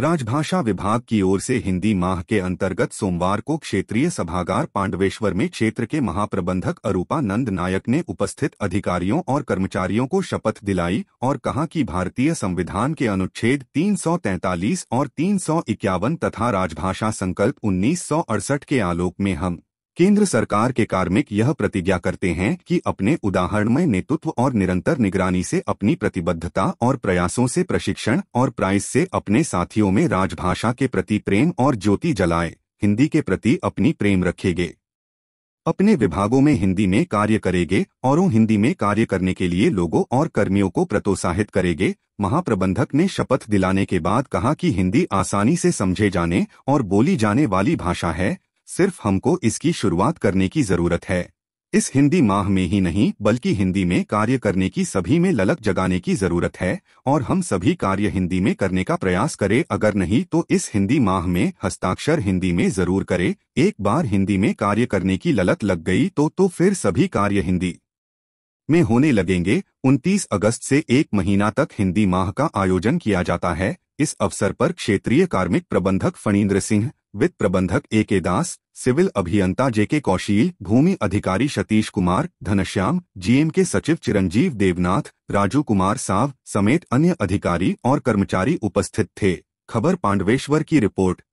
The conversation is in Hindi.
राजभाषा विभाग की ओर से हिंदी माह के अंतर्गत सोमवार को क्षेत्रीय सभागार पांडवेश्वर में क्षेत्र के महाप्रबंधक अरूपा नंद नायक ने उपस्थित अधिकारियों और कर्मचारियों को शपथ दिलाई और कहा कि भारतीय संविधान के अनुच्छेद 343 और तीन तथा राजभाषा संकल्प उन्नीस के आलोक में हम केंद्र सरकार के कार्मिक यह प्रतिज्ञा करते हैं कि अपने उदाहरणमय नेतृत्व और निरंतर निगरानी से अपनी प्रतिबद्धता और प्रयासों से प्रशिक्षण और प्राइस से अपने साथियों में राजभाषा के प्रति प्रेम और ज्योति जलाए हिंदी के प्रति अपनी प्रेम रखेगे अपने विभागों में हिंदी में कार्य करेंगे औरों हिंदी में कार्य करने के लिए लोगों और कर्मियों को प्रोत्साहित करेंगे महाप्रबंधक ने शपथ दिलाने के बाद कहा कि हिंदी आसानी से समझे जाने और बोली जाने वाली भाषा है सिर्फ हमको इसकी शुरुआत करने की जरूरत है इस हिंदी माह में ही नहीं बल्कि हिंदी में कार्य करने की सभी में ललक जगाने की जरूरत है और हम सभी कार्य हिंदी में करने का प्रयास करें अगर नहीं तो इस हिंदी माह में हस्ताक्षर हिंदी में जरूर करें एक बार हिंदी में कार्य करने की ललक लग गई तो तो फिर सभी कार्य हिंदी में होने लगेंगे 29 अगस्त से एक महीना तक हिंदी माह का आयोजन किया जाता है इस अवसर पर क्षेत्रीय कार्मिक प्रबंधक फणीन्द्र सिंह वित्त प्रबंधक ए के दास सिविल अभियंता जे के कौशील भूमि अधिकारी सतीश कुमार धनश्याम जीएम के सचिव चिरंजीव देवनाथ राजू कुमार साव समेत अन्य अधिकारी और कर्मचारी उपस्थित थे खबर पांडवेश्वर की रिपोर्ट